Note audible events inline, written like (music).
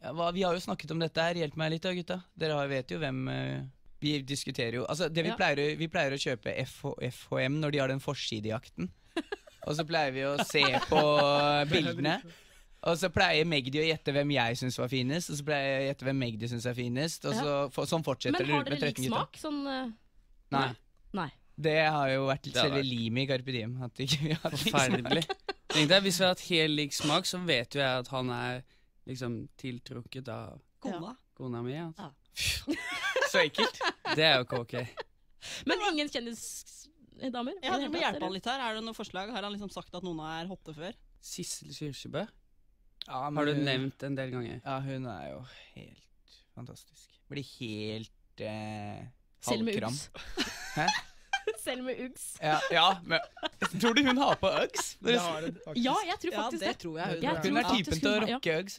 Ja, hva, vi har jo snakket om dette her, hjelp meg litt da, gutta. Dere vet jo hvem eh, Vi diskuterer jo Altså, vi, ja. pleier, vi, pleier, å kjøpe FHM når de har den forsidejakten. Og så pleier vi å se på bildene. Og så pleier Magdi å gjette hvem jeg syns var finest, og så pleier jeg å gjette hvem Magdi syns er finest. Og så, for, sånn fortsetter det med 13 gutter. Men har dere lik smak? Sånn, uh, nei. nei. Det har jo vært selve limet i Carpe Diem. At ikke vi har Forferdelig. Tenk deg, Hvis vi har hatt helt lik smak, så vet jo jeg at han er liksom tiltrukket av Kona. kona mi. Altså. Ja. (laughs) Så ekkelt. Det er jo ikke ok. Men ingen kjendisdamer? Ja, Dere må hjelpe han litt her. Er det noen forslag? Har han liksom sagt at noen er hotte før? Sissel Kyrkjebø ja, har du hun, nevnt en del ganger. Ja, hun er jo helt fantastisk. Blir helt eh, Selv med uggs. (laughs) (laughs) Selv med uggs. Ja, ja men, tror du hun har på uggs? Ja, jeg tror faktisk ja, det. det. Tror jeg, hun, tror er typen til å rocke uggs.